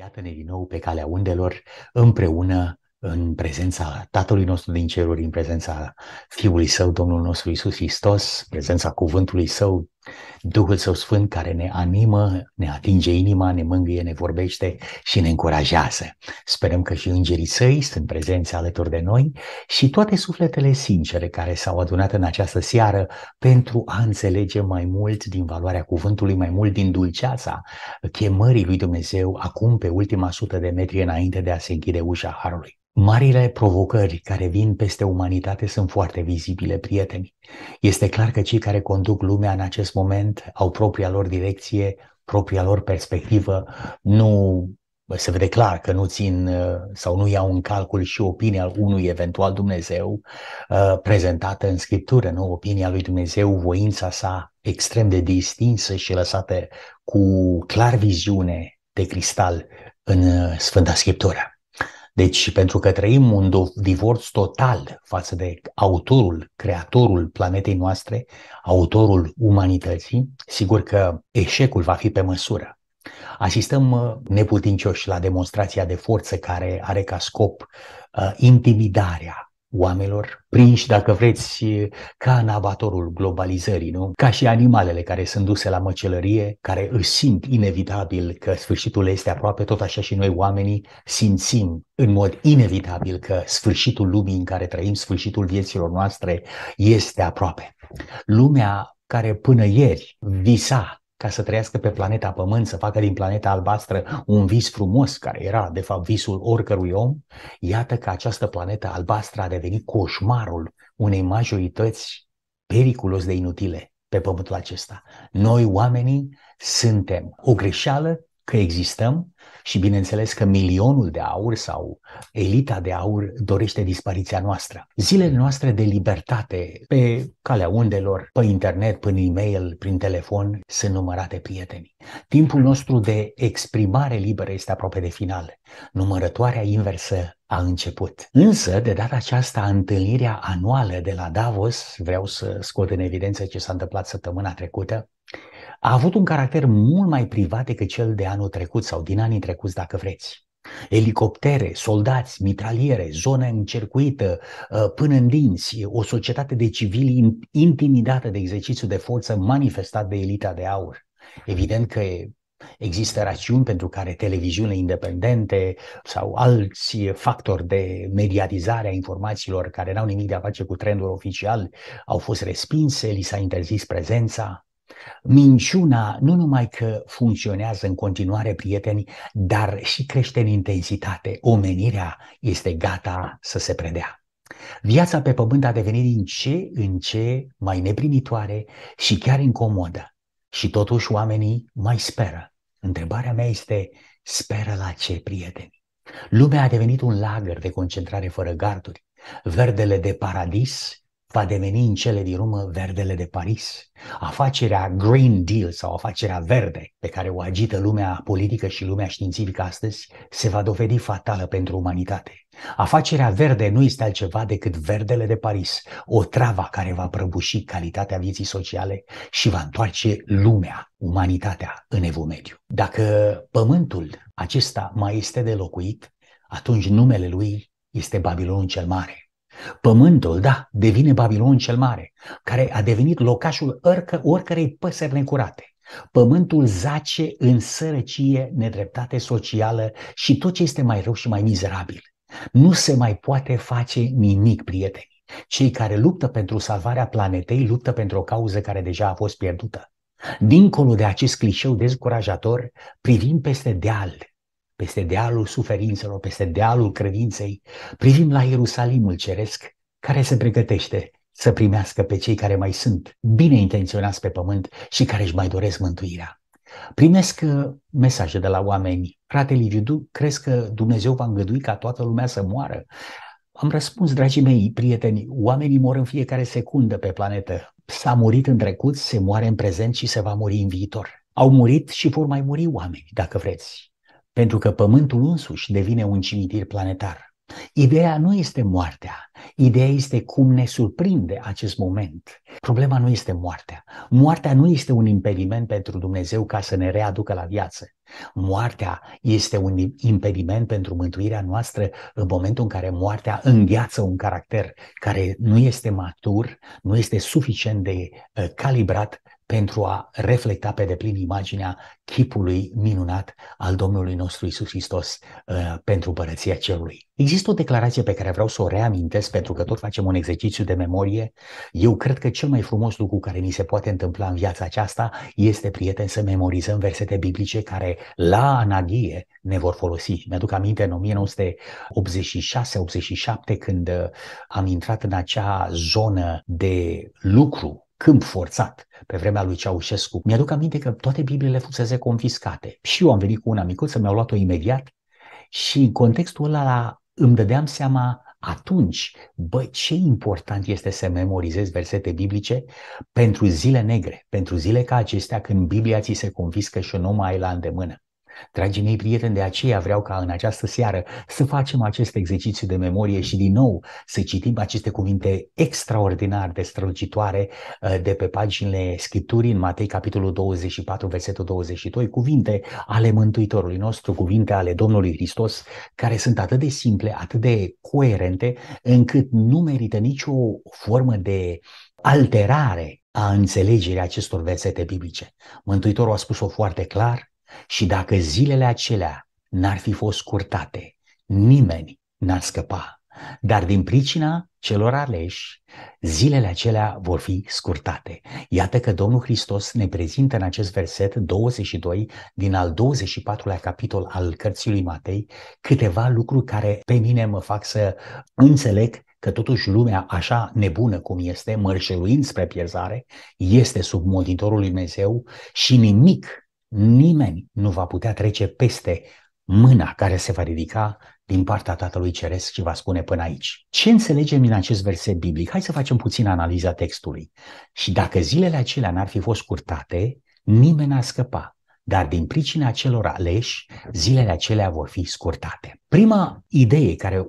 Iată-ne din nou pe calea undelor, împreună în prezența Tatălui nostru din ceruri, în prezența Fiului Său, Domnul nostru Isus Hristos, prezența Cuvântului Său, Duhul Său Sfânt care ne animă, ne atinge inima, ne mângâie, ne vorbește și ne încurajează. Sperăm că și îngerii săi sunt prezenți alături de noi și toate sufletele sincere care s-au adunat în această seară pentru a înțelege mai mult din valoarea cuvântului, mai mult din dulceața chemării lui Dumnezeu acum pe ultima sută de metri înainte de a se închide ușa Harului. Marile provocări care vin peste umanitate sunt foarte vizibile, prieteni. Este clar că cei care conduc lumea în acest moment au propria lor direcție, propria lor perspectivă, nu se vede clar că nu țin uh, sau nu iau în calcul și opinia unui eventual Dumnezeu uh, prezentată în Scriptură, nu? Opinia lui Dumnezeu, voința sa extrem de distinsă și lăsată cu clar viziune de cristal în uh, Sfânta Scriptură. Deci, pentru că trăim un divorț total față de autorul, creatorul planetei noastre, autorul umanității, sigur că eșecul va fi pe măsură. Asistăm uh, neputincioși la demonstrația de forță care are ca scop uh, intimidarea, oamenilor, prinși, dacă vreți, ca în abatorul globalizării, nu? Ca și animalele care sunt duse la măcelărie, care își simt inevitabil că sfârșitul este aproape, tot așa și noi oamenii simțim în mod inevitabil că sfârșitul lumii în care trăim, sfârșitul vieților noastre este aproape. Lumea care până ieri visa ca să trăiască pe planeta Pământ, să facă din planeta albastră un vis frumos, care era, de fapt, visul oricărui om, iată că această planetă albastră a devenit coșmarul unei majorități periculos de inutile pe pământul acesta. Noi, oamenii, suntem o greșeală că existăm și bineînțeles că milionul de aur sau elita de aur dorește dispariția noastră. Zilele noastre de libertate pe calea undelor, pe internet, prin e-mail, prin telefon, sunt numărate prieteni. Timpul nostru de exprimare liberă este aproape de final. Numărătoarea inversă a început. Însă, de data aceasta, întâlnirea anuală de la Davos, vreau să scot în evidență ce s-a întâmplat săptămâna trecută, a avut un caracter mult mai privat decât cel de anul trecut sau din anii trecuți, dacă vreți. Elicoptere, soldați, mitraliere, zona încercuită, ă, până în dinți, o societate de civili intimidată de exercițiu de forță manifestat de elita de aur. Evident că Există rațiuni pentru care televiziunile independente sau alți factori de mediatizare a informațiilor care n-au nimic de a face cu trendul oficial au fost respinse, li s-a interzis prezența. Minciuna nu numai că funcționează în continuare, prieteni, dar și crește în intensitate. Omenirea este gata să se predea. Viața pe pământ a devenit din ce în ce mai neprimitoare și chiar incomodă. Și totuși oamenii mai speră. Întrebarea mea este, speră la ce, prieteni? Lumea a devenit un lagăr de concentrare fără garduri. Verdele de paradis va deveni în cele din urmă verdele de Paris. Afacerea Green Deal sau afacerea verde pe care o agită lumea politică și lumea științifică astăzi se va dovedi fatală pentru umanitate. Afacerea verde nu este altceva decât verdele de Paris, o travă care va prăbuși calitatea vieții sociale și va întoarce lumea, umanitatea în evul mediu. Dacă pământul acesta mai este de locuit, atunci numele lui este Babilonul cel Mare. Pământul, da, devine Babilon cel mare, care a devenit locașul orică, oricărei păsări necurate. Pământul zace în sărăcie, nedreptate socială și tot ce este mai rău și mai mizerabil. Nu se mai poate face nimic, prieteni. Cei care luptă pentru salvarea planetei luptă pentru o cauză care deja a fost pierdută. Dincolo de acest clișeu dezcurajator, privim peste deal peste dealul suferințelor, peste dealul credinței, privim la Ierusalimul ceresc, care se pregătește să primească pe cei care mai sunt bine intenționați pe pământ și care își mai doresc mântuirea. Primesc uh, mesaje de la oameni. Frate Liviu, crezi că Dumnezeu va îngădui ca toată lumea să moară? Am răspuns, dragii mei, prieteni, oamenii mor în fiecare secundă pe planetă. S-a murit în trecut, se moare în prezent și se va muri în viitor. Au murit și vor mai muri oameni, dacă vreți. Pentru că Pământul însuși devine un cimitir planetar. Ideea nu este moartea, ideea este cum ne surprinde acest moment. Problema nu este moartea. Moartea nu este un impediment pentru Dumnezeu ca să ne readucă la viață. Moartea este un impediment pentru mântuirea noastră în momentul în care moartea îngheață un caracter care nu este matur, nu este suficient de eh, calibrat pentru a reflecta pe deplin imaginea chipului minunat al Domnului nostru Isus Hristos uh, pentru părăția cerului. Există o declarație pe care vreau să o reamintesc pentru că tot facem un exercițiu de memorie. Eu cred că cel mai frumos lucru care ni se poate întâmpla în viața aceasta este, prieten, să memorizăm versete biblice care la anaghie ne vor folosi. Mi-aduc aminte în 1986-87 când uh, am intrat în acea zonă de lucru câmp forțat pe vremea lui Ceaușescu. Mi-aduc aminte că toate Bibliile fusese confiscate și eu am venit cu una micuță, mi-au luat-o imediat și în contextul ăla îmi dădeam seama atunci, bă, ce important este să memorizezi versete biblice pentru zile negre, pentru zile ca acestea când Biblia ți se confiscă și nu mai ai la îndemână. Dragii mei prieteni, de aceea vreau ca în această seară să facem acest exercițiu de memorie și din nou să citim aceste cuvinte extraordinar de strălucitoare uh, de pe paginile Scripturii în Matei capitolul 24, versetul 22, cuvinte ale Mântuitorului nostru, cuvinte ale Domnului Hristos, care sunt atât de simple, atât de coerente, încât nu merită nicio formă de alterare a înțelegerii acestor versete biblice. Mântuitorul a spus-o foarte clar, și dacă zilele acelea n-ar fi fost curtate, nimeni n-ar scăpa. Dar din pricina celor aleși, zilele acelea vor fi scurtate. Iată că Domnul Hristos ne prezintă în acest verset 22 din al 24-lea capitol al cărții lui Matei câteva lucruri care pe mine mă fac să înțeleg că totuși lumea așa nebună cum este, mărșeluind spre pierzare, este sub monitorul lui Dumnezeu și nimic nimeni nu va putea trece peste mâna care se va ridica din partea Tatălui Ceresc și va spune până aici. Ce înțelegem din acest verset biblic? Hai să facem puțin analiza textului. Și dacă zilele acelea n-ar fi fost curtate, nimeni n-ar scăpa. Dar din pricina celor aleși, zilele acelea vor fi scurtate. Prima idee care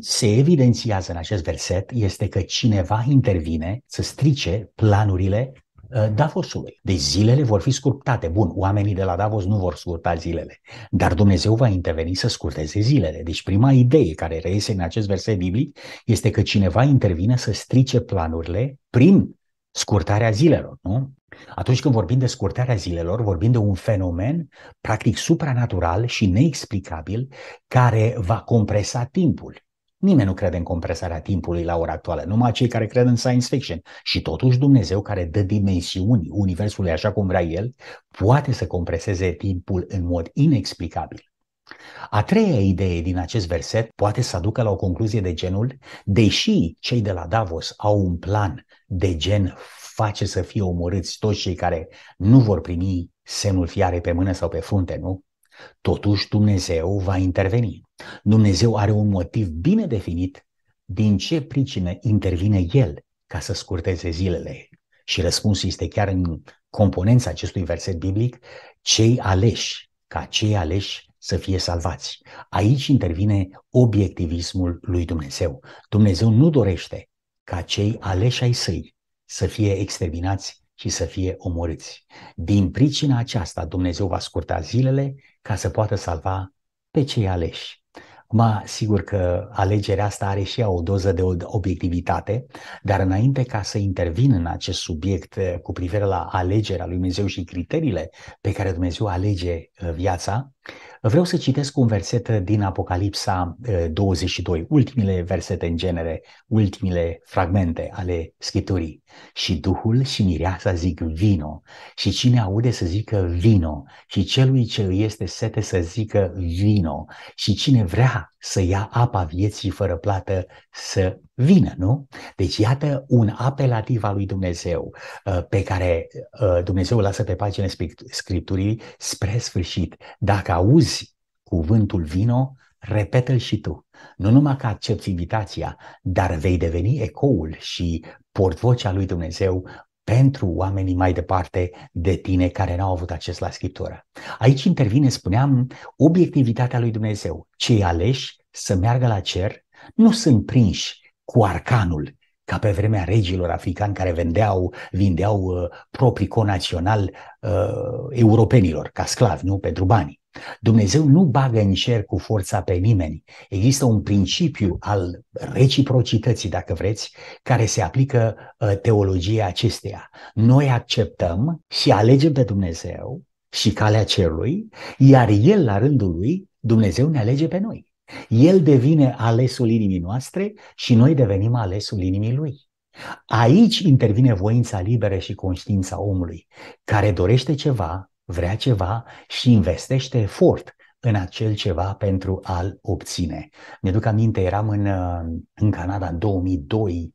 se evidențiază în acest verset este că cineva intervine să strice planurile Eh, Davosului. Deci zilele vor fi scurtate. Bun, oamenii de la Davos nu vor scurta zilele, dar Dumnezeu va interveni să scurteze zilele. Deci prima idee care reiese în acest verset biblic este că cineva intervine să strice planurile prin scurtarea zilelor, nu? Atunci când vorbim de scurtarea zilelor, vorbim de un fenomen practic supranatural și neexplicabil care va compresa timpul. Nimeni nu crede în compresarea timpului la ora actuală, numai cei care cred în science fiction. Și totuși Dumnezeu, care dă dimensiuni Universului așa cum vrea El, poate să compreseze timpul în mod inexplicabil. A treia idee din acest verset poate să aducă la o concluzie de genul, deși cei de la Davos au un plan de gen face să fie omorâți toți cei care nu vor primi semnul fiare pe mână sau pe frunte, nu? Totuși Dumnezeu va interveni. Dumnezeu are un motiv bine definit din ce pricină intervine El ca să scurteze zilele. Și răspunsul este chiar în componența acestui verset biblic, cei aleși, ca cei aleși să fie salvați. Aici intervine obiectivismul lui Dumnezeu. Dumnezeu nu dorește ca cei aleși ai săi să fie exterminați și să fie omorâți. Din pricina aceasta Dumnezeu va scurta zilele ca să poată salva pe cei aleși. Ma, sigur că alegerea asta are și ea o doză de obiectivitate, dar înainte ca să intervin în acest subiect eh, cu privire la alegerea lui Dumnezeu și criteriile pe care Dumnezeu alege eh, viața, vreau să citesc un verset eh, din Apocalipsa 22, ultimile versete în genere, ultimile fragmente ale Scripturii. Și Duhul și Mireasa zic vino. Și cine aude să zică vino. Și celui ce îi este sete să zică vino. Și cine vrea să ia apa vieții fără plată să vină, nu? Deci iată un apelativ al lui Dumnezeu uh, pe care uh, Dumnezeu lasă pe pagina Scripturii spre sfârșit. Dacă auzi cuvântul vino, repetă-l și tu nu numai că accepti invitația, dar vei deveni ecoul și portvocea lui Dumnezeu pentru oamenii mai departe de tine care n-au avut acces la Scriptură. Aici intervine, spuneam, obiectivitatea lui Dumnezeu. Cei aleși să meargă la cer nu sunt prinși cu arcanul, ca pe vremea regilor africani care vendeau, vindeau uh, proprii conațional uh, europenilor, ca sclavi, nu? Pentru bani. Dumnezeu nu bagă în cer cu forța pe nimeni. Există un principiu al reciprocității, dacă vreți, care se aplică ă, teologiei acesteia. Noi acceptăm și alegem pe Dumnezeu și calea cerului, iar El, la rândul lui, Dumnezeu ne alege pe noi. El devine alesul inimii noastre și noi devenim alesul inimii lui. Aici intervine voința liberă și conștiința omului, care dorește ceva vrea ceva și investește efort în acel ceva pentru a-l obține. Mi-aduc aminte, eram în, uh, în Canada în 2002,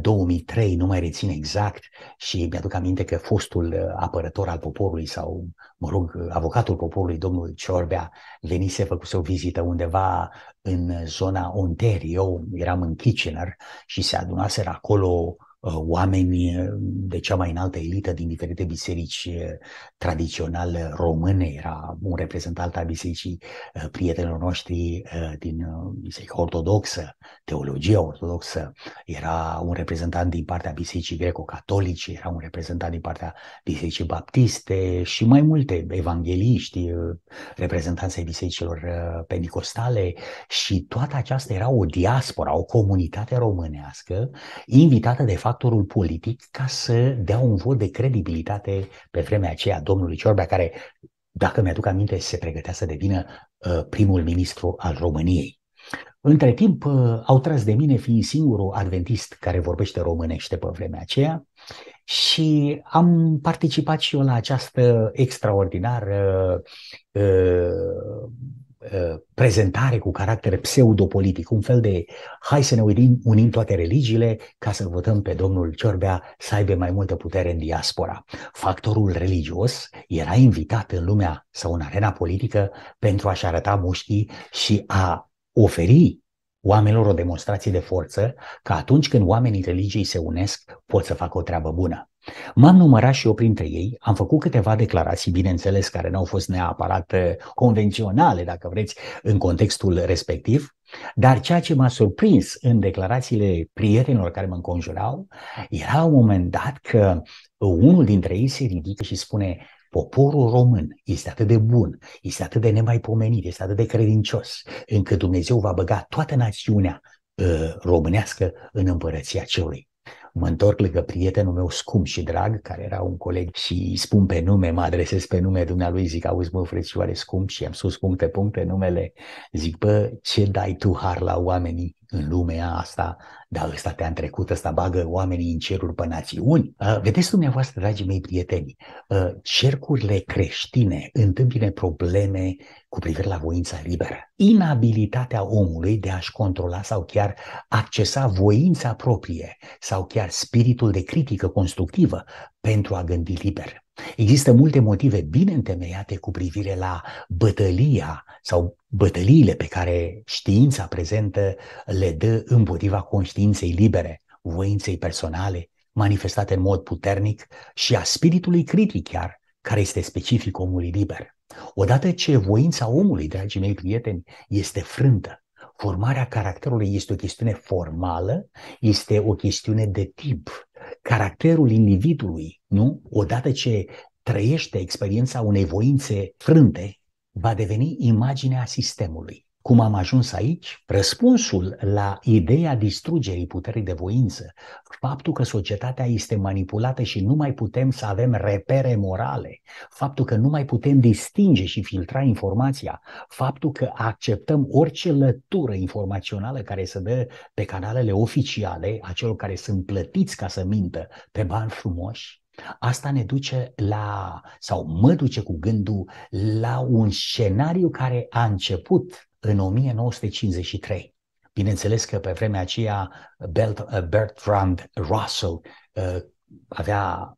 2003, uh, nu mai rețin exact, și mi-aduc aminte că fostul uh, apărător al poporului sau, mă rog, avocatul poporului, domnul Ciorbea, venise, făcuse o vizită undeva în zona Ontario, eram în Kitchener și se adunaseră acolo Uh, oameni uh, de cea mai înaltă elită din diferite biserici uh, tradiționale române. Era un reprezentant al bisericii prietenilor noștri din biserica ortodoxă, teologia ortodoxă, era un reprezentant din partea bisericii greco-catolice, era un reprezentant din partea bisericii baptiste și mai multe evangeliști, reprezentanții bisericilor pentecostale și toată aceasta era o diaspora, o comunitate românească invitată de fapt factorul politic ca să dea un vot de credibilitate pe vremea aceea domnului Ciorbea, care, dacă mi-aduc aminte, se pregătea să devină uh, primul ministru al României. Între timp, uh, au tras de mine fiind singurul adventist care vorbește românește pe vremea aceea și am participat și eu la această extraordinară uh, Uh, prezentare cu caracter pseudopolitic, un fel de hai să ne unim, unim toate religiile ca să votăm pe domnul Ciorbea să aibă mai multă putere în diaspora. Factorul religios era invitat în lumea sau în arena politică pentru a-și arăta mușchii și a oferi oamenilor o demonstrație de forță că atunci când oamenii religiei se unesc, pot să facă o treabă bună. M-am numărat și eu printre ei, am făcut câteva declarații, bineînțeles, care nu au fost neapărat eh, convenționale, dacă vreți, în contextul respectiv, dar ceea ce m-a surprins în declarațiile prietenilor care mă înconjurau era un moment dat că unul dintre ei se ridică și spune Poporul român este atât de bun, este atât de nemaipomenit, este atât de credincios, încât Dumnezeu va băga toată națiunea uh, românească în împărăția celui. Mă întorc lângă prietenul meu scump și drag, care era un coleg și îi spun pe nume, mă adresez pe nume dumnealui, zic, auzi mă, frățioare scump și am spus puncte, puncte, numele, zic, bă, ce dai tu har la oamenii în lumea asta, dar ăsta te-a trecut, ăsta bagă oamenii în ceruri pe națiuni. Vedeți dumneavoastră, dragii mei prieteni, cercurile creștine întâmpine probleme cu privire la voința liberă. Inabilitatea omului de a-și controla sau chiar accesa voința proprie sau chiar spiritul de critică constructivă pentru a gândi liber. Există multe motive bine întemeiate cu privire la bătălia sau bătăliile pe care știința prezentă le dă împotriva conștiinței libere, voinței personale, manifestate în mod puternic și a spiritului critic chiar, care este specific omului liber. Odată ce voința omului, dragii mei prieteni, este frântă, formarea caracterului este o chestiune formală, este o chestiune de tip, caracterul individului, nu? Odată ce trăiește experiența unei voințe frânte, va deveni imaginea sistemului. Cum am ajuns aici? Răspunsul la ideea distrugerii puterii de voință, faptul că societatea este manipulată și nu mai putem să avem repere morale, faptul că nu mai putem distinge și filtra informația, faptul că acceptăm orice lătură informațională care se dă pe canalele oficiale, acelor care sunt plătiți ca să mintă pe bani frumoși, Asta ne duce la, sau mă duce cu gândul la un scenariu care a început în 1953. Bineînțeles că pe vremea aceea Bertrand Russell uh, avea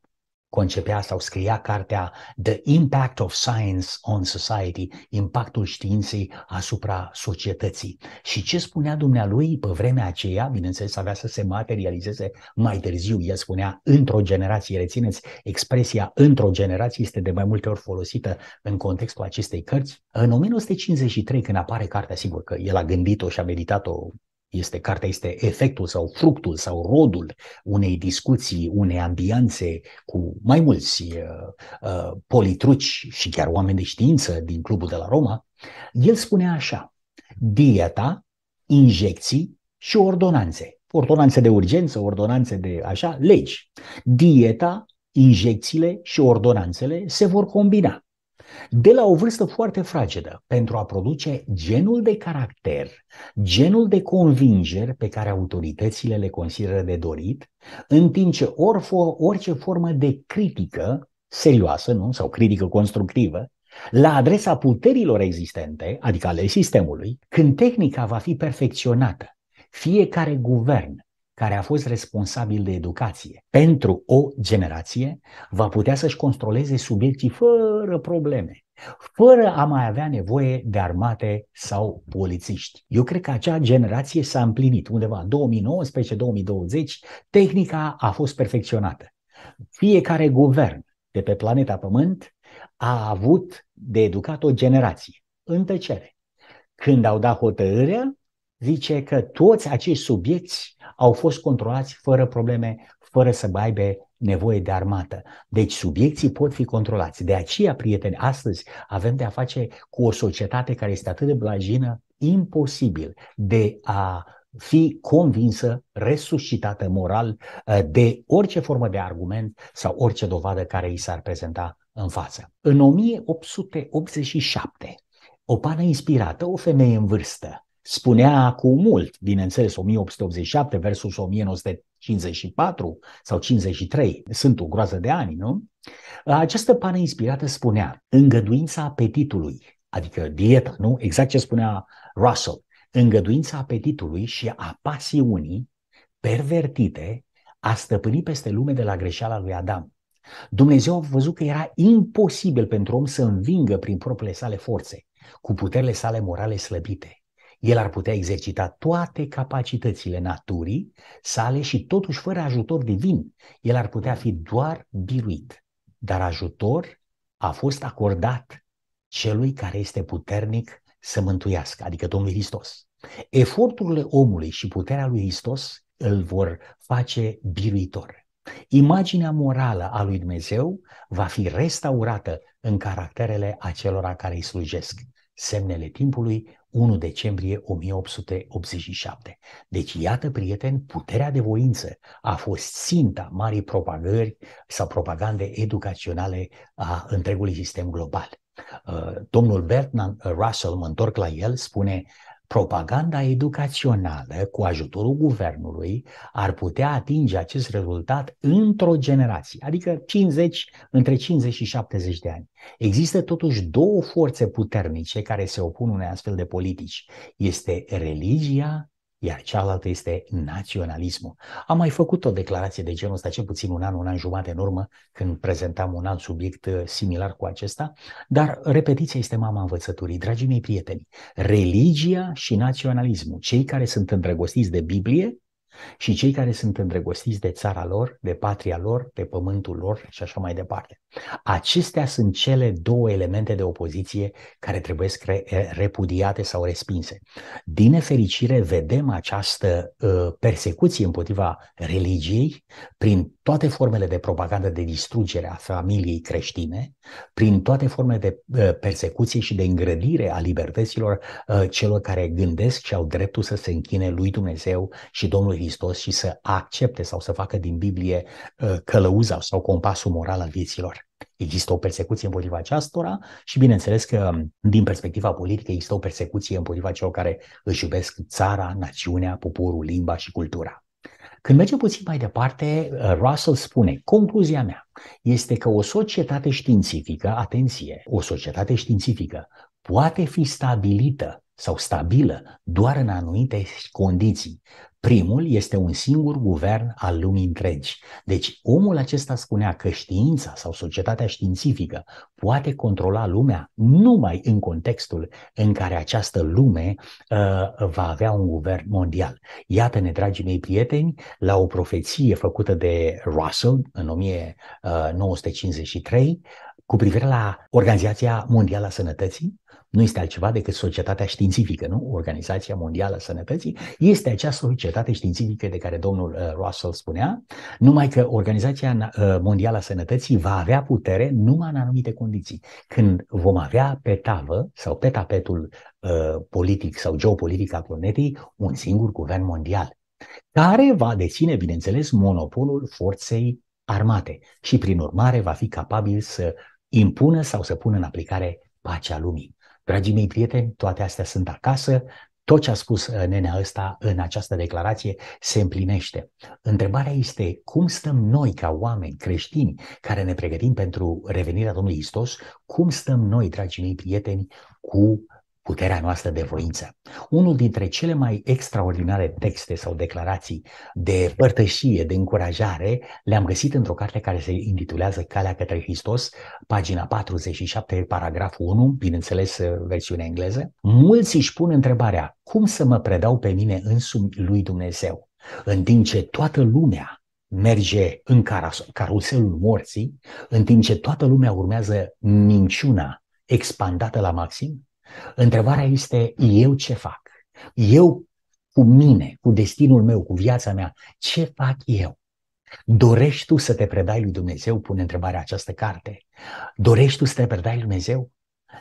concepea sau scria cartea The Impact of Science on Society, impactul științei asupra societății. Și ce spunea dumnealui pe vremea aceea, bineînțeles avea să se materializeze mai târziu, el spunea într-o generație, rețineți, expresia într-o generație este de mai multe ori folosită în contextul acestei cărți. În 1953, când apare cartea, sigur că el a gândit-o și a meditat-o este, cartea este efectul sau fructul sau rodul unei discuții, unei ambianțe cu mai mulți uh, uh, politruci și chiar oameni de știință din clubul de la Roma. El spune așa, dieta, injecții și ordonanțe. Ordonanțe de urgență, ordonanțe de așa, legi. Dieta, injecțiile și ordonanțele se vor combina de la o vârstă foarte fragedă pentru a produce genul de caracter, genul de convingeri pe care autoritățile le consideră de dorit, în timp ce orice formă de critică serioasă nu? sau critică constructivă la adresa puterilor existente, adică ale sistemului, când tehnica va fi perfecționată, fiecare guvern, care a fost responsabil de educație pentru o generație, va putea să-și controleze subiectii fără probleme, fără a mai avea nevoie de armate sau polițiști. Eu cred că acea generație s-a împlinit undeva 2019-2020, tehnica a fost perfecționată. Fiecare guvern de pe planeta Pământ a avut de educat o generație în tăcere. Când au dat hotărârea, zice că toți acești subiecti au fost controlați fără probleme, fără să aibă nevoie de armată. Deci subiecții pot fi controlați. De aceea, prieteni, astăzi avem de a face cu o societate care este atât de blajină, imposibil de a fi convinsă, resuscitată moral eh, de orice formă de argument sau orice dovadă care îi s-ar prezenta în față. În 1887, o pană inspirată, o femeie în vârstă, spunea cu mult, bineînțeles 1887 versus 1954 sau 53, sunt o groază de ani, nu? Această pană inspirată spunea, îngăduința apetitului, adică dieta, nu? Exact ce spunea Russell, îngăduința apetitului și a pasiunii pervertite a stăpânit peste lume de la greșeala lui Adam. Dumnezeu a văzut că era imposibil pentru om să învingă prin propriile sale forțe, cu puterile sale morale slăbite. El ar putea exercita toate capacitățile naturii sale și totuși fără ajutor divin. El ar putea fi doar biruit. Dar ajutor a fost acordat celui care este puternic să mântuiască, adică Domnul Hristos. Eforturile omului și puterea lui Hristos îl vor face biruitor. Imaginea morală a lui Dumnezeu va fi restaurată în caracterele acelora care îi slujesc. Semnele timpului 1 decembrie 1887. Deci, iată, prieteni, puterea de voință a fost ținta marii propagări sau propagande educaționale a întregului sistem global. Uh, domnul Bertrand Russell, mă întorc la el, spune propaganda educațională cu ajutorul guvernului ar putea atinge acest rezultat într-o generație, adică 50, între 50 și 70 de ani. Există totuși două forțe puternice care se opun unei astfel de politici. Este religia iar cealaltă este naționalismul. Am mai făcut o declarație de genul ăsta, cel puțin un an, un an jumate în urmă, când prezentam un alt subiect uh, similar cu acesta, dar repetiția este mama învățăturii. Dragii mei prieteni, religia și naționalismul, cei care sunt îndrăgostiți de Biblie și cei care sunt îndrăgostiți de țara lor, de patria lor, de pământul lor și așa mai departe. Acestea sunt cele două elemente de opoziție care trebuie repudiate sau respinse. Din nefericire, vedem această persecuție împotriva religiei prin toate formele de propagandă de distrugere a familiei creștine, prin toate formele de persecuție și de îngrădire a libertăților celor care gândesc și au dreptul să se închine lui Dumnezeu și Domnului Hristos și să accepte sau să facă din Biblie călăuza sau compasul moral al vieților. Există o persecuție împotriva aceastora și bineînțeles că um, din perspectiva politică există o persecuție împotriva celor care își iubesc țara, națiunea, poporul, limba și cultura. Când mergem puțin mai departe, uh, Russell spune, concluzia mea este că o societate științifică, atenție, o societate științifică poate fi stabilită sau stabilă doar în anumite condiții, Primul este un singur guvern al lumii întregi. Deci omul acesta spunea că știința sau societatea științifică poate controla lumea numai în contextul în care această lume uh, va avea un guvern mondial. Iată-ne, dragii mei prieteni, la o profeție făcută de Russell în 1953 uh, cu privire la Organizația Mondială a Sănătății, nu este altceva decât societatea științifică, nu? Organizația Mondială a Sănătății este acea societate științifică de care domnul uh, Russell spunea, numai că Organizația uh, Mondială a Sănătății va avea putere numai în anumite condiții. Când vom avea pe tavă sau pe tapetul uh, politic sau geopolitic al planetei un singur guvern mondial care va deține, bineînțeles, monopolul forței armate și, prin urmare, va fi capabil să impună sau să pună în aplicare pacea lumii. Dragii mei prieteni, toate astea sunt acasă, tot ce a spus uh, nenea ăsta în această declarație se împlinește. Întrebarea este cum stăm noi ca oameni creștini care ne pregătim pentru revenirea Domnului Hristos, cum stăm noi, dragii mei prieteni, cu puterea noastră de voință. Unul dintre cele mai extraordinare texte sau declarații de părtășie, de încurajare, le-am găsit într-o carte care se intitulează Calea către Hristos, pagina 47, paragraful 1, bineînțeles uh, versiunea engleză. Mulți își pun întrebarea, cum să mă predau pe mine însumi lui Dumnezeu? În timp ce toată lumea merge în caruselul morții, în timp ce toată lumea urmează minciuna expandată la maxim, Întrebarea este eu ce fac? Eu cu mine, cu destinul meu, cu viața mea, ce fac eu? Dorești tu să te predai lui Dumnezeu? Pune întrebarea această carte. Dorești tu să te predai lui Dumnezeu?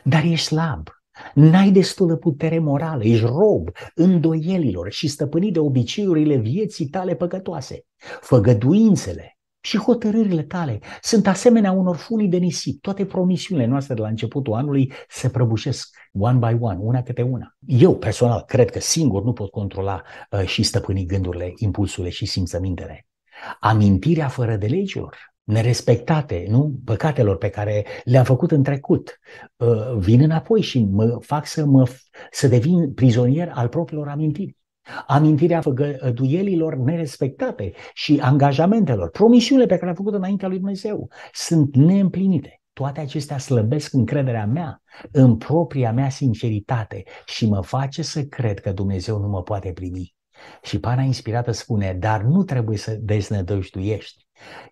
Dar ești slab. N-ai destulă putere morală, ești rob îndoielilor și stăpânit de obiceiurile vieții tale păcătoase. Făgăduințele și hotărârile tale sunt asemenea unor funii de nisip. Toate promisiunile noastre de la începutul anului se prăbușesc one by one, una câte una. Eu personal cred că singur nu pot controla uh, și stăpâni gândurile, impulsurile și simțămintele. Amintirea fără de legilor, nerespectate, nu? Păcatelor pe care le-am făcut în trecut. Uh, vin înapoi și mă fac să, mă, să devin prizonier al propriilor amintiri amintirea făgăduielilor nerespectate și angajamentelor, promisiunile pe care le-a făcut înaintea lui Dumnezeu, sunt neîmplinite. Toate acestea slăbesc încrederea mea în propria mea sinceritate și mă face să cred că Dumnezeu nu mă poate primi. Și pana inspirată spune, dar nu trebuie să deznădăjduiești,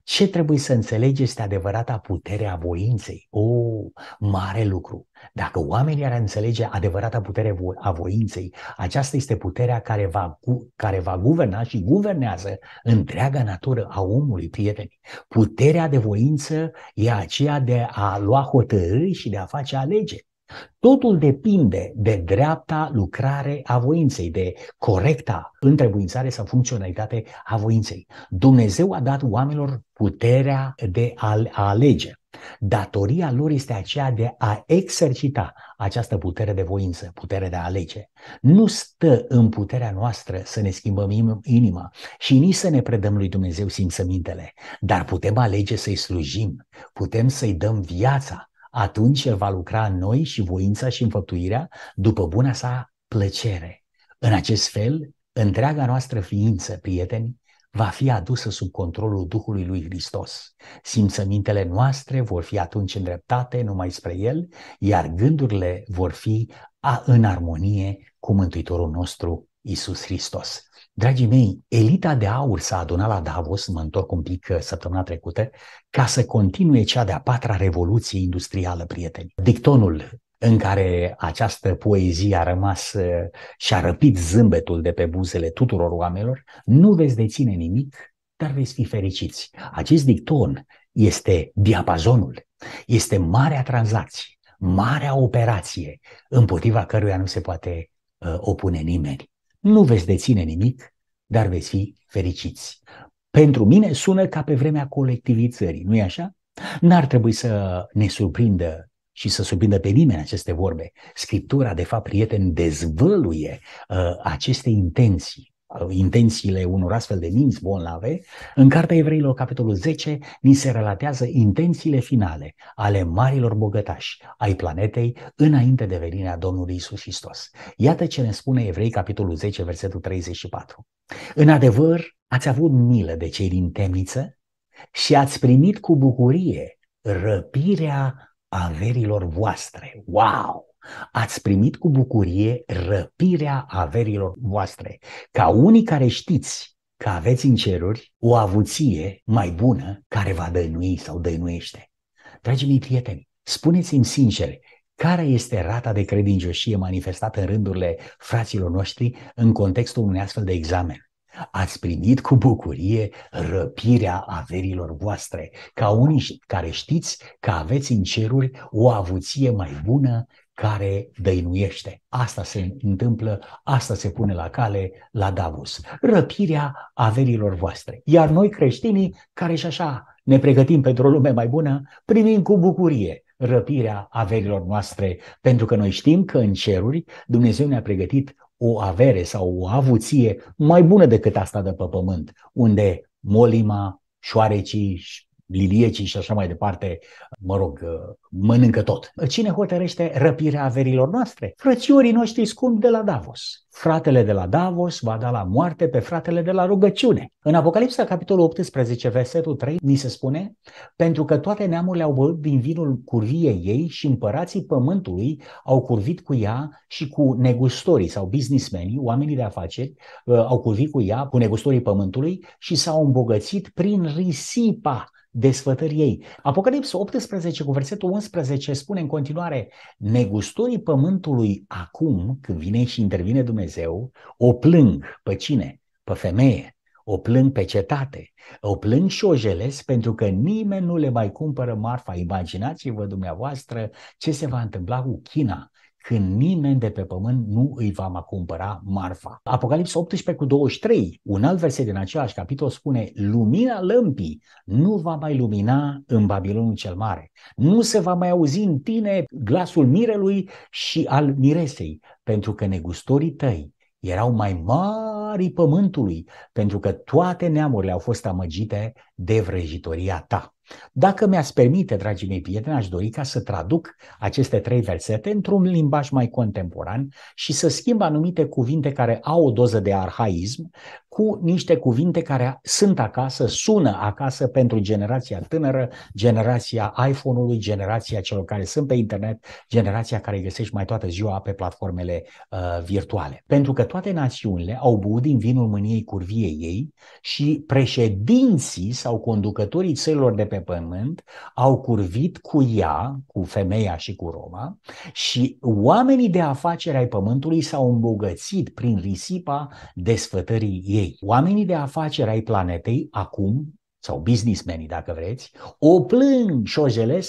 ce trebuie să înțelegi este adevărata putere a voinței. O, oh, mare lucru! Dacă oamenii ar înțelege adevărata putere a voinței, aceasta este puterea care va, care va guverna și guvernează întreaga natură a omului, prieteni. Puterea de voință e aceea de a lua hotărâri și de a face alegeri. Totul depinde de dreapta lucrare a voinței, de corecta întrebuințare sau funcționalitate a voinței. Dumnezeu a dat oamenilor puterea de a alege. Datoria lor este aceea de a exercita această putere de voință, putere de a alege. Nu stă în puterea noastră să ne schimbăm inima și nici să ne predăm lui Dumnezeu simțămintele, dar putem alege să-i slujim, putem să-i dăm viața, atunci El va lucra în noi și voința și înfăptuirea după buna sa plăcere. În acest fel, întreaga noastră ființă, prieteni, va fi adusă sub controlul Duhului lui Hristos. Simțămintele noastre vor fi atunci îndreptate numai spre El, iar gândurile vor fi a, în armonie cu Mântuitorul nostru Isus Hristos. Dragii mei, elita de aur s-a adunat la Davos, mă întorc un pic uh, săptămâna trecută, ca să continue cea de-a patra revoluție industrială, prieteni. Dictonul în care această poezie a rămas uh, și a răpit zâmbetul de pe buzele tuturor oamenilor, nu veți deține nimic, dar veți fi fericiți. Acest dicton este diapazonul, este marea tranzacție, marea operație, împotriva căruia nu se poate uh, opune nimeni nu veți deține nimic, dar veți fi fericiți. Pentru mine sună ca pe vremea colectivizării, nu-i așa? N-ar trebui să ne surprindă și să surprindă pe nimeni aceste vorbe. Scriptura, de fapt, prieten, dezvăluie uh, aceste intenții intențiile unor astfel de minți bolnave, în Cartea Evreilor, capitolul 10, ni se relatează intențiile finale ale marilor bogătași ai planetei înainte de venirea Domnului Isus Hristos. Iată ce ne spune Evrei, capitolul 10, versetul 34. În adevăr, ați avut milă de cei din temniță și ați primit cu bucurie răpirea averilor voastre. Wow! ați primit cu bucurie răpirea averilor voastre, ca unii care știți că aveți în ceruri o avuție mai bună care va dăinui sau dăinuiește. Dragii mei prieteni, spuneți-mi sincer, care este rata de credincioșie manifestată în rândurile fraților noștri în contextul unui astfel de examen? Ați primit cu bucurie răpirea averilor voastre, ca unii care știți că aveți în ceruri o avuție mai bună care dăinuiește. Asta se întâmplă, asta se pune la cale la Davos. Răpirea averilor voastre. Iar noi creștinii, care și așa ne pregătim pentru o lume mai bună, primim cu bucurie răpirea averilor noastre, pentru că noi știm că în ceruri Dumnezeu ne-a pregătit o avere sau o avuție mai bună decât asta de pe pământ, unde molima, șoarecii, liliecii și așa mai departe, mă rog, uh, mănâncă tot. Cine hotărăște răpirea averilor noastre? Frățiorii noștri scump de la Davos. Fratele de la Davos va da la moarte pe fratele de la rugăciune. În Apocalipsa, capitolul 18, versetul 3, ni se spune Pentru că toate neamurile au băut din vinul curviei ei și împărații pământului au curvit cu ea și cu negustorii sau businessmenii, oamenii de afaceri, uh, au curvit cu ea, cu negustorii pământului și s-au îmbogățit prin risipa desfătării ei. Apocalipsa 18 cu versetul 11 spune în continuare, negustorii pământului acum, când vine și intervine Dumnezeu, o plâng pe cine? Pe femeie, o plâng pe cetate, o plâng și o jeles pentru că nimeni nu le mai cumpără marfa. Imaginați-vă dumneavoastră ce se va întâmpla cu China când nimeni de pe pământ nu îi va mai cumpăra marfa. Apocalipsa 18 cu 23, un alt verset din același capitol spune Lumina lămpii nu va mai lumina în Babilonul cel mare. Nu se va mai auzi în tine glasul mirelui și al miresei, pentru că negustorii tăi erau mai mari pământului, pentru că toate neamurile au fost amăgite de vrăjitoria ta. Dacă mi-ați permite, dragii mei prieteni, aș dori ca să traduc aceste trei versete într-un limbaj mai contemporan și să schimb anumite cuvinte care au o doză de arhaism cu niște cuvinte care sunt acasă, sună acasă pentru generația tânără, generația iPhone-ului, generația celor care sunt pe internet, generația care găsești mai toată ziua pe platformele uh, virtuale. Pentru că toate națiunile au băut din vinul mâniei curviei ei și președinții sau conducătorii țărilor de pe pe pământ, au curvit cu ea, cu femeia și cu Roma, și oamenii de afaceri ai pământului s-au îmbogățit prin risipa desfătării ei. Oamenii de afaceri ai planetei acum sau businessmenii, dacă vreți, o plâng și o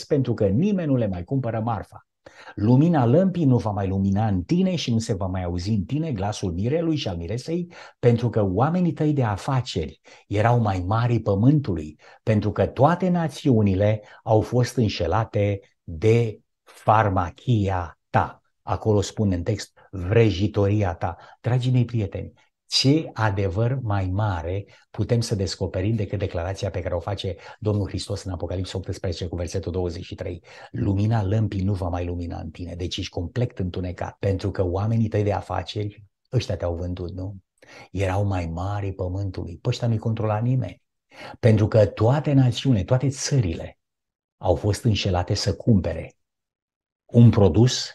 pentru că nimeni nu le mai cumpără marfa. Lumina lămpii nu va mai lumina în tine și nu se va mai auzi în tine glasul mirelui și al miresei, pentru că oamenii tăi de afaceri erau mai mari pământului, pentru că toate națiunile au fost înșelate de farmachia ta. Acolo spune în text vrăjitoria ta. Dragii mei prieteni, ce adevăr mai mare putem să descoperim decât declarația pe care o face Domnul Hristos în Apocalipsa 18 cu versetul 23. Lumina lămpii nu va mai lumina în tine, deci ești complet întunecat, pentru că oamenii tăi de afaceri, ăștia te-au vândut, nu? Erau mai mari pământului, pe păi ăștia nu-i controla nimeni. Pentru că toate națiunile, toate țările au fost înșelate să cumpere un produs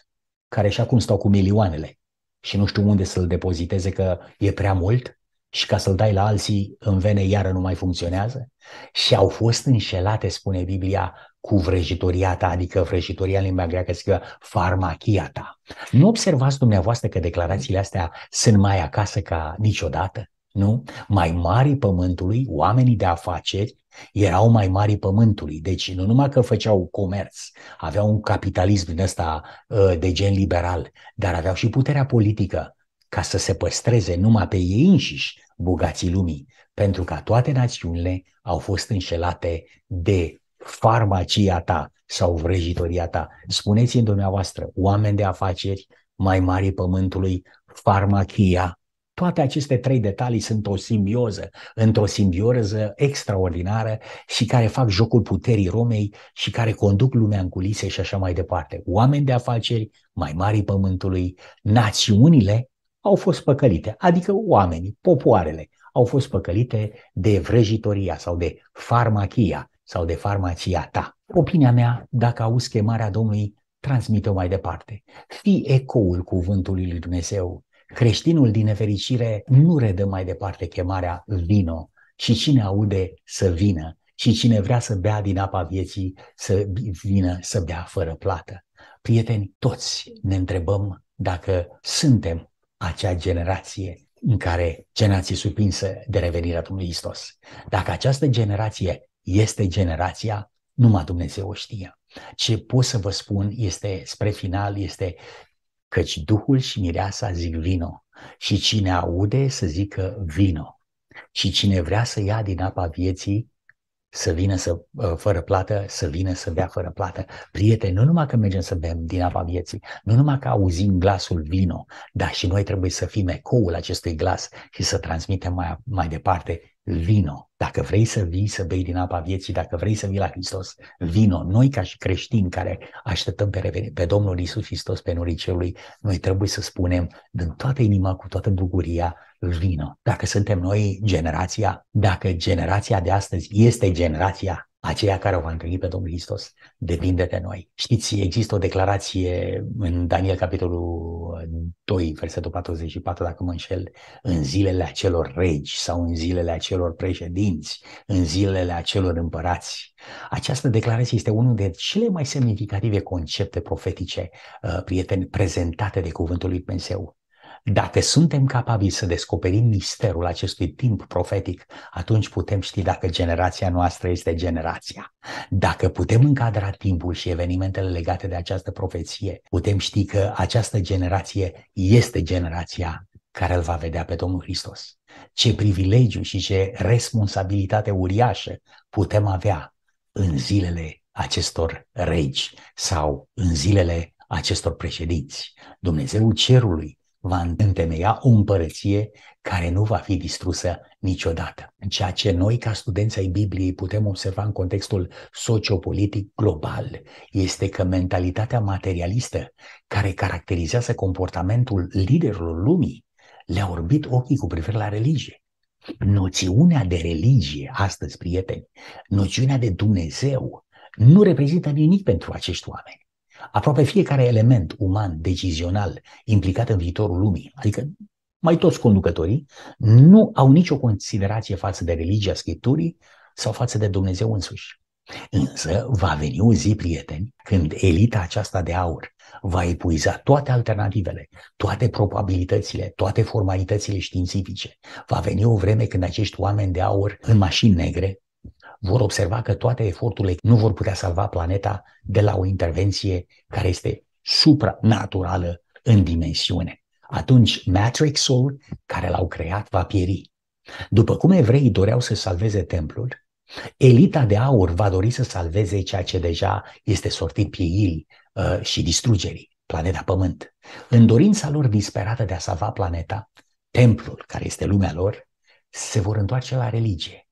care și acum stau cu milioanele și nu știu unde să-l depoziteze că e prea mult și ca să-l dai la alții în vene iară nu mai funcționează? Și au fost înșelate, spune Biblia, cu vrăjitoria ta, adică vrăjitoria în limba greacă scrie farmachia ta. Nu observați dumneavoastră că declarațiile astea sunt mai acasă ca niciodată? nu? Mai mari pământului, oamenii de afaceri erau mai mari pământului. Deci nu numai că făceau comerț, aveau un capitalism din ăsta ă, de gen liberal, dar aveau și puterea politică ca să se păstreze numai pe ei înșiși bogații lumii, pentru că toate națiunile au fost înșelate de farmacia ta sau vrăjitoria ta. Spuneți-mi dumneavoastră, oameni de afaceri mai mari pământului, farmacia toate aceste trei detalii sunt o simbioză, într-o simbioză extraordinară și care fac jocul puterii Romei și care conduc lumea în culise și așa mai departe. Oameni de afaceri, mai mari pământului, națiunile au fost păcălite, adică oamenii, popoarele, au fost păcălite de vrăjitoria sau de farmachia sau de farmacia ta. Opinia mea, dacă auzi chemarea Domnului, transmite-o mai departe. Fii ecoul cuvântului lui Dumnezeu Creștinul din nefericire nu redă mai departe chemarea vino și cine aude să vină și cine vrea să bea din apa vieții să vină să bea fără plată. Prieteni, toți ne întrebăm dacă suntem acea generație în care generație surprinsă de revenirea Domnului Hristos. Dacă această generație este generația, numai Dumnezeu o știe. Ce pot să vă spun este, spre final, este căci Duhul și Mireasa zic vino și cine aude să zică vino și cine vrea să ia din apa vieții să vină să, uh, fără plată, să vină să bea fără plată. Prieteni, nu numai că mergem să bem din apa vieții, nu numai că auzim glasul vino, dar și noi trebuie să fim ecoul acestui glas și să transmitem mai, mai departe vino. Dacă vrei să vii, să bei din apa vieții, dacă vrei să vii la Hristos, vino. Noi ca și creștini care așteptăm pe, reveni, pe Domnul Isus Hristos, pe Nuricelui, noi trebuie să spunem din toată inima, cu toată bucuria, vino. Dacă suntem noi generația, dacă generația de astăzi este generația aceea care au întâlnit pe Domnul Hristos depinde de noi. Știți, există o declarație în Daniel capitolul 2, uh, versetul 44, dacă mă înșel, în zilele acelor regi sau în zilele acelor președinți, în zilele acelor împărați. Această declarație este unul de cele mai semnificative concepte profetice, uh, prieteni, prezentate de cuvântul lui Dumnezeu. Dacă suntem capabili să descoperim misterul acestui timp profetic, atunci putem ști dacă generația noastră este generația. Dacă putem încadra timpul și evenimentele legate de această profeție, putem ști că această generație este generația care îl va vedea pe Domnul Hristos. Ce privilegiu și ce responsabilitate uriașă putem avea în zilele acestor regi sau în zilele acestor președinți. Dumnezeu cerului va întemeia o împărăție care nu va fi distrusă niciodată. În ceea ce noi, ca studenți ai Bibliei, putem observa în contextul sociopolitic global, este că mentalitatea materialistă care caracterizează comportamentul liderilor lumii le-a orbit ochii cu privire la religie. Noțiunea de religie, astăzi, prieteni, noțiunea de Dumnezeu, nu reprezintă nimic pentru acești oameni aproape fiecare element uman, decizional, implicat în viitorul lumii, adică mai toți conducătorii, nu au nicio considerație față de religia Scripturii sau față de Dumnezeu însuși. Însă va veni o zi, prieteni, când elita aceasta de aur va epuiza toate alternativele, toate probabilitățile, toate formalitățile științifice. Va veni o vreme când acești oameni de aur în mașini negre vor observa că toate eforturile nu vor putea salva planeta de la o intervenție care este supranaturală în dimensiune. Atunci Matrixul care l-au creat va pieri. După cum evreii doreau să salveze templul, elita de aur va dori să salveze ceea ce deja este sortit pieilii uh, și distrugerii, planeta Pământ. În dorința lor disperată de a salva planeta, templul, care este lumea lor, se vor întoarce la religie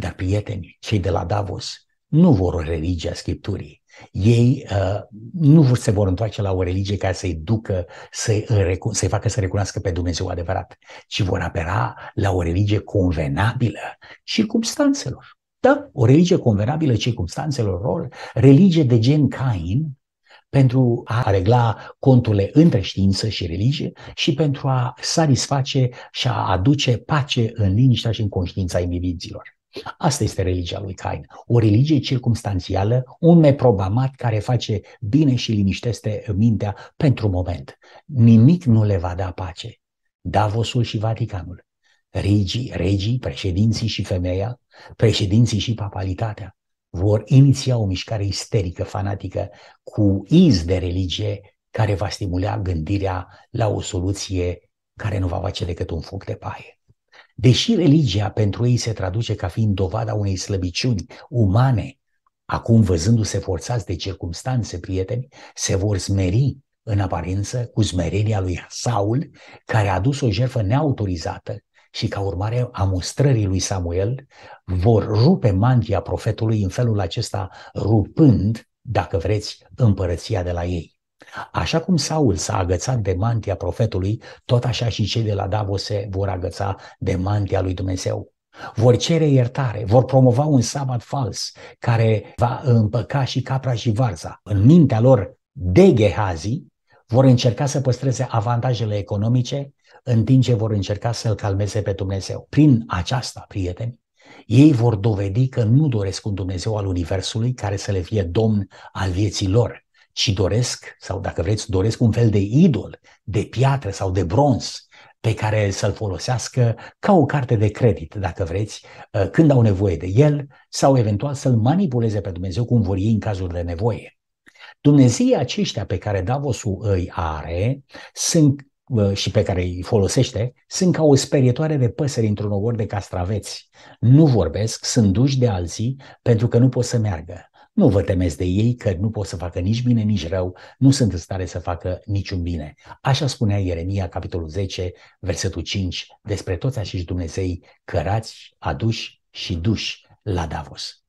dar prieteni, cei de la Davos, nu vor o religie a Scripturii. Ei uh, nu se vor întoarce la o religie care să-i ducă, să-i, să facă să recunoască pe Dumnezeu adevărat, ci vor apera la o religie convenabilă circumstanțelor. Da, o religie convenabilă circumstanțelor lor, religie de gen Cain, pentru a regla conturile între știință și religie și pentru a satisface și a aduce pace în liniștea și în conștiința indivizilor. Asta este religia lui Cain. O religie circumstanțială, un neprobamat care face bine și liniștește mintea pentru moment. Nimic nu le va da pace. Davosul și Vaticanul, regii, regii, președinții și femeia, președinții și papalitatea vor iniția o mișcare isterică, fanatică, cu iz de religie care va stimula gândirea la o soluție care nu va face decât un foc de paie. Deși religia pentru ei se traduce ca fiind dovada unei slăbiciuni umane, acum văzându-se forțați de circumstanțe, prieteni, se vor smeri în aparență cu smerenia lui Saul, care a adus o jertfă neautorizată și ca urmare a mustrării lui Samuel vor rupe mantia profetului în felul acesta rupând, dacă vreți, împărăția de la ei. Așa cum Saul s-a agățat de mantia profetului, tot așa și cei de la Davos se vor agăța de mantia lui Dumnezeu. Vor cere iertare, vor promova un sabat fals care va împăca și capra și varza. În mintea lor de Gehazi vor încerca să păstreze avantajele economice în timp ce vor încerca să-L calmeze pe Dumnezeu. Prin aceasta, prieteni, ei vor dovedi că nu doresc un Dumnezeu al Universului care să le fie domn al vieții lor, ci doresc, sau dacă vreți, doresc un fel de idol, de piatră sau de bronz pe care să-l folosească ca o carte de credit, dacă vreți, uh, când au nevoie de el sau eventual să-l manipuleze pe Dumnezeu cum vor ei în cazuri de nevoie. Dumnezeii aceștia pe care Davosul îi are sunt uh, și pe care îi folosește sunt ca o sperietoare de păsări într-un ogor de castraveți. Nu vorbesc, sunt duși de alții pentru că nu pot să meargă. Nu vă temeți de ei că nu pot să facă nici bine, nici rău, nu sunt în stare să facă niciun bine. Așa spunea Ieremia, capitolul 10, versetul 5, despre toți acești Dumnezei cărați, aduși și duși la Davos.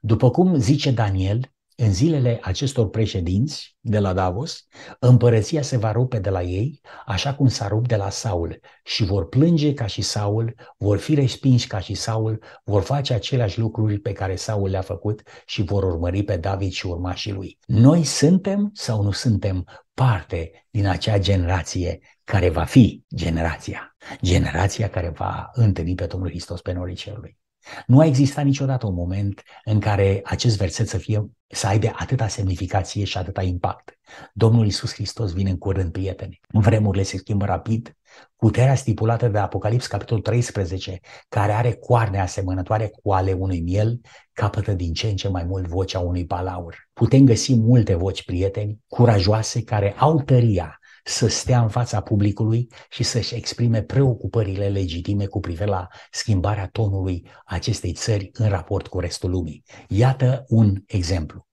După cum zice Daniel, în zilele acestor președinți de la Davos, împărăția se va rupe de la ei, așa cum s-a rupt de la Saul, și vor plânge ca și Saul, vor fi respinși ca și Saul, vor face aceleași lucruri pe care Saul le-a făcut și vor urmări pe David și urmașii lui. Noi suntem sau nu suntem parte din acea generație care va fi generația, generația care va întâlni pe Domnul Hristos pe norii cerului. Nu a existat niciodată un moment în care acest verset să, fie, să aibă atâta semnificație și atâta impact. Domnul Isus Hristos vine în curând, prieteni. Vremurile se schimbă rapid. Puterea stipulată de Apocalips, capitolul 13, care are coarne asemănătoare cu ale unui miel, capătă din ce în ce mai mult vocea unui balaur. Putem găsi multe voci, prieteni, curajoase, care au tăria să stea în fața publicului și să-și exprime preocupările legitime cu privire la schimbarea tonului acestei țări în raport cu restul lumii. Iată un exemplu.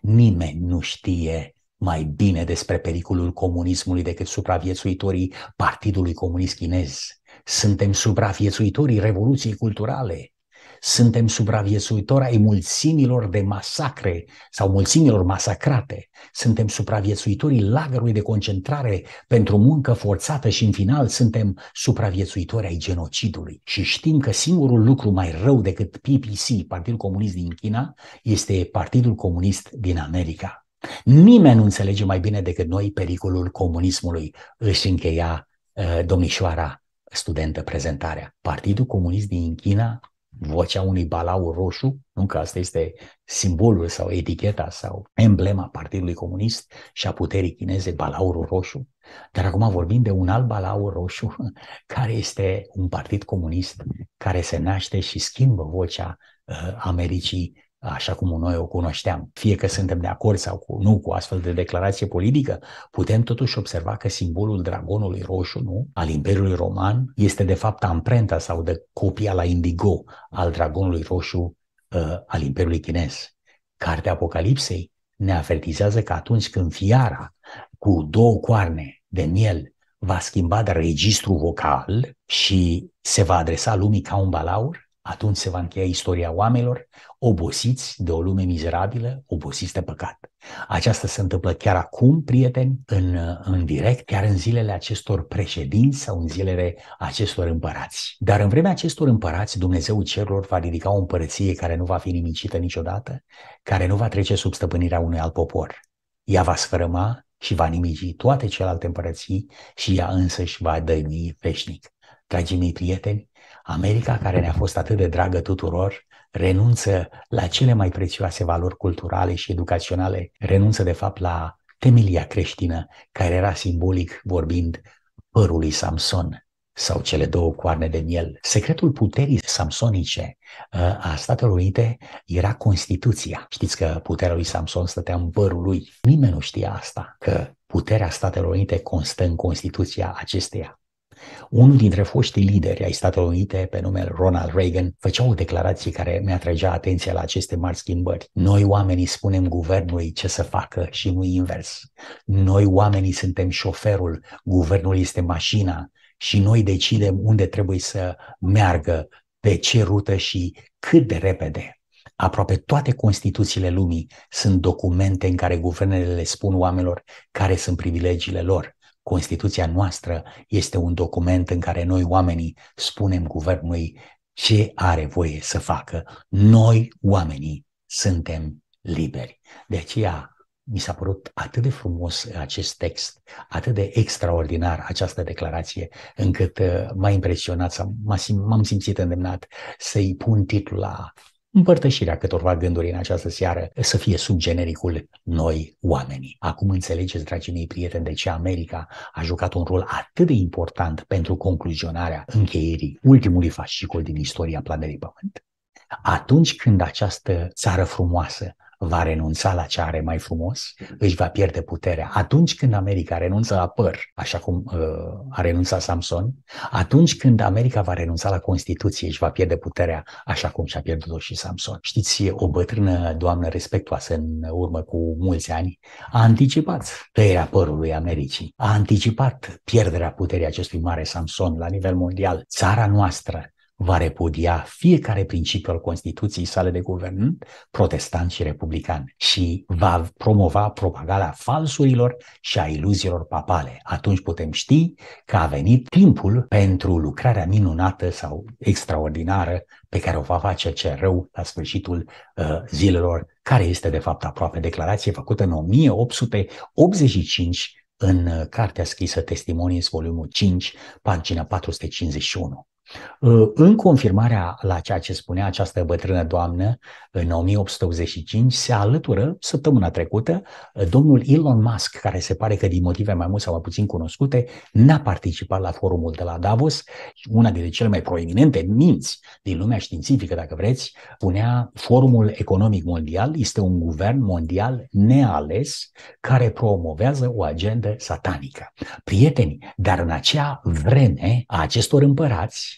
Nimeni nu știe mai bine despre pericolul comunismului decât supraviețuitorii Partidului Comunist Chinez. Suntem supraviețuitorii Revoluției Culturale. Suntem supraviețuitori ai mulțimilor de masacre sau mulțimilor masacrate. Suntem supraviețuitorii lagărului de concentrare pentru muncă forțată și în final suntem supraviețuitori ai genocidului. Și știm că singurul lucru mai rău decât PPC, Partidul Comunist din China, este Partidul Comunist din America. Nimeni nu înțelege mai bine decât noi pericolul comunismului, își încheia uh, domnișoara studentă prezentarea. Partidul Comunist din China vocea unui balaur roșu, nu că asta este simbolul sau eticheta sau emblema Partidului Comunist și a puterii chineze, balaurul roșu. Dar acum vorbim de un alt balaur roșu, care este un partid comunist care se naște și schimbă vocea uh, Americii așa cum noi o cunoșteam, fie că suntem de acord sau cu, nu cu astfel de declarație politică, putem totuși observa că simbolul dragonului roșu, nu, al Imperiului Roman, este de fapt amprenta sau de copia la indigo al dragonului roșu uh, al Imperiului Chinez. Cartea Apocalipsei ne avertizează că atunci când fiara cu două coarne de miel va schimba de registru vocal și se va adresa lumii ca un balaur, atunci se va încheia istoria oamenilor obosiți de o lume mizerabilă, obosiți de păcat. Aceasta se întâmplă chiar acum, prieteni, în, în direct, chiar în zilele acestor președinți sau în zilele acestor împărați. Dar în vremea acestor împărați, Dumnezeu cerurilor va ridica o împărăție care nu va fi nimicită niciodată, care nu va trece sub stăpânirea unui alt popor. Ea va sfărăma și va nimici toate celelalte împărății și ea însă își va dăinui veșnic. Dragii mei prieteni, America, care ne-a fost atât de dragă tuturor, renunță la cele mai prețioase valori culturale și educaționale, renunță de fapt la temelia creștină, care era simbolic vorbind părul lui Samson sau cele două coarne de miel. Secretul puterii samsonice uh, a Statelor Unite era Constituția. Știți că puterea lui Samson stătea în părul lui. Nimeni nu știa asta, că puterea Statelor Unite constă în Constituția acesteia. Unul dintre foștii lideri ai Statelor Unite, pe numele Ronald Reagan, făcea o declarație care mi atragea atenția la aceste mari schimbări. Noi oamenii spunem guvernului ce să facă și nu invers. Noi oamenii suntem șoferul, guvernul este mașina și noi decidem unde trebuie să meargă, pe ce rută și cât de repede. Aproape toate constituțiile lumii sunt documente în care guvernele le spun oamenilor care sunt privilegiile lor. Constituția noastră este un document în care noi oamenii spunem guvernului ce are voie să facă. Noi oamenii suntem liberi. De aceea mi s-a părut atât de frumos acest text, atât de extraordinar această declarație, încât uh, m-a impresionat, m-am simțit îndemnat să-i pun titlul la împărtășirea câtorva gânduri în această seară să fie sub genericul noi oamenii. Acum înțelegeți, dragii mei prieteni, de ce America a jucat un rol atât de important pentru concluzionarea încheierii ultimului fascicol din istoria planetei Pământ. Atunci când această țară frumoasă va renunța la ce are mai frumos, își va pierde puterea. Atunci când America renunță la păr, așa cum uh, a renunțat Samson, atunci când America va renunța la Constituție, își va pierde puterea, așa cum și-a pierdut-o și Samson. Știți, o bătrână doamnă respectoasă în urmă cu mulți ani a anticipat tăierea părului Americii, a anticipat pierderea puterii acestui mare Samson la nivel mondial. Țara noastră va repudia fiecare principiu al Constituției sale de guvern, protestant și republican, și va promova propagarea falsurilor și a iluziilor papale. Atunci putem ști că a venit timpul pentru lucrarea minunată sau extraordinară pe care o va face cel rău la sfârșitul uh, zilelor, care este de fapt aproape declarație făcută în 1885 în uh, cartea scrisă Testimonies, volumul 5, pagina 451. Ă, în confirmarea la ceea ce spunea această bătrână doamnă, în 1885 se alătură săptămâna trecută ă, domnul Elon Musk, care se pare că din motive mai mult sau mai puțin cunoscute n-a participat la forumul de la Davos. Una dintre cele mai proeminente minți din lumea științifică, dacă vreți, punea Forumul Economic Mondial este un guvern mondial neales care promovează o agendă satanică. Prieteni, dar în acea vreme a acestor împărați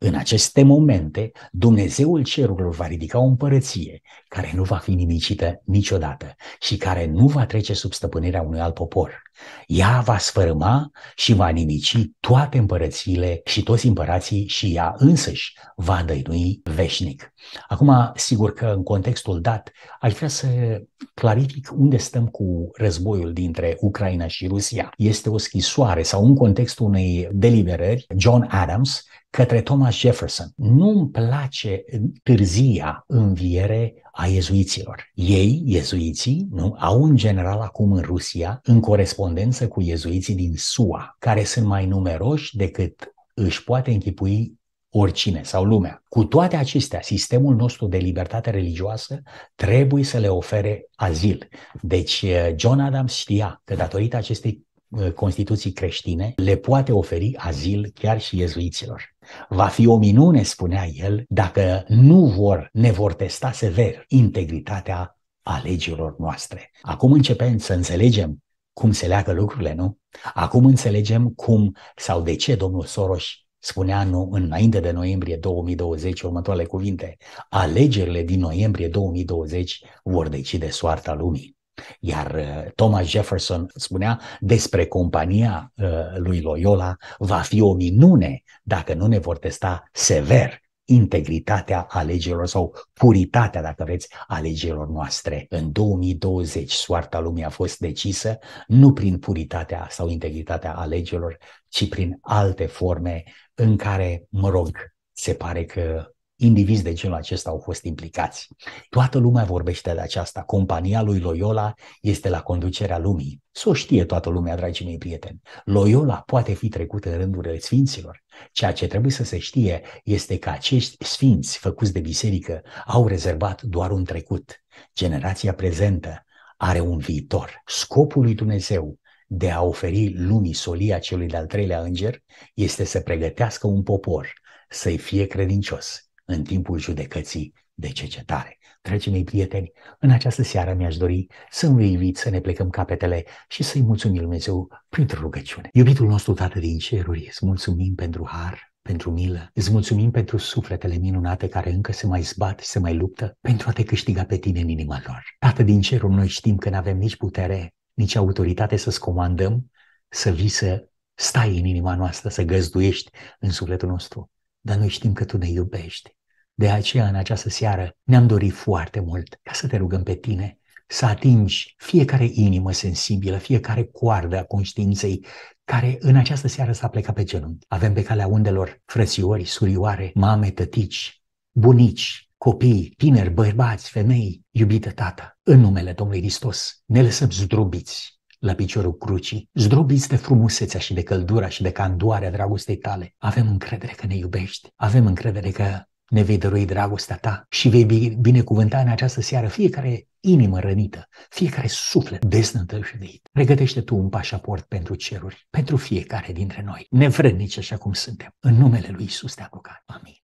În aceste momente, Dumnezeul cerurilor va ridica o împărăție care nu va fi nimicită niciodată și care nu va trece sub stăpânirea unui alt popor. Ea va sfărâma și va nimici toate împărățiile și toți împărații și ea însăși va dăinui veșnic. Acum, sigur că în contextul dat, aș vrea să clarific unde stăm cu războiul dintre Ucraina și Rusia. Este o scrisoare sau în contextul unei deliberări, John Adams, către Thomas Thomas Jefferson. Nu-mi place târzia înviere a iezuiților. Ei, iezuiții, nu, au în general acum în Rusia, în corespondență cu iezuiții din SUA, care sunt mai numeroși decât își poate închipui oricine sau lumea. Cu toate acestea, sistemul nostru de libertate religioasă trebuie să le ofere azil. Deci eh, John Adams știa că datorită acestei Uh, Constituții creștine, le poate oferi azil chiar și iezuiților. Va fi o minune, spunea el, dacă nu vor, ne vor testa sever integritatea alegerilor noastre. Acum începem să înțelegem cum se leagă lucrurile, nu? Acum înțelegem cum sau de ce domnul Soros spunea nu, înainte de noiembrie 2020 următoarele cuvinte. Alegerile din noiembrie 2020 vor decide soarta lumii. Iar uh, Thomas Jefferson spunea despre compania uh, lui Loyola va fi o minune dacă nu ne vor testa sever integritatea alegerilor sau puritatea, dacă vreți, alegerilor noastre. În 2020 soarta lumii a fost decisă nu prin puritatea sau integritatea alegerilor, ci prin alte forme în care, mă rog, se pare că indivizi de genul acesta au fost implicați. Toată lumea vorbește de aceasta. Compania lui Loyola este la conducerea lumii. Să o știe toată lumea, dragii mei prieteni. Loyola poate fi trecut în rândurile sfinților. Ceea ce trebuie să se știe este că acești sfinți făcuți de biserică au rezervat doar un trecut. Generația prezentă are un viitor. Scopul lui Dumnezeu de a oferi lumii solia celui de-al treilea înger este să pregătească un popor să-i fie credincios, în timpul judecății de cercetare. Dragii mei prieteni, în această seară mi-aș dori să invit să ne plecăm capetele și să-i mulțumim Dumnezeu printr-o rugăciune. Iubitul nostru Tată din ceruri, îți mulțumim pentru har, pentru milă. Îți mulțumim pentru sufletele minunate care încă se mai zbat și se mai luptă pentru a te câștiga pe tine în inima lor. Tată din cerul, noi știm că nu avem nici putere, nici autoritate să-ți comandăm să vii să stai în inima noastră, să găzduiești în sufletul nostru. Dar noi știm că Tu ne iubești de aceea, în această seară, ne-am dorit foarte mult ca să te rugăm pe tine să atingi fiecare inimă sensibilă, fiecare coardă a conștiinței care în această seară s-a plecat pe genunchi. Avem pe calea undelor frățiori, surioare, mame, tătici, bunici, copii, tineri, bărbați, femei, iubită tată, în numele Domnului Hristos, ne lăsăm zdrobiți la piciorul crucii, zdrobiți de frumusețea și de căldura și de candoarea dragostei tale. Avem încredere că ne iubești, avem încredere că ne vei dărui dragostea ta și vei binecuvânta în această seară fiecare inimă rănită, fiecare suflet desnătăjduit. Pregătește tu un pașaport pentru ceruri, pentru fiecare dintre noi, nevrednici așa cum suntem, în numele lui Isus te a Amin.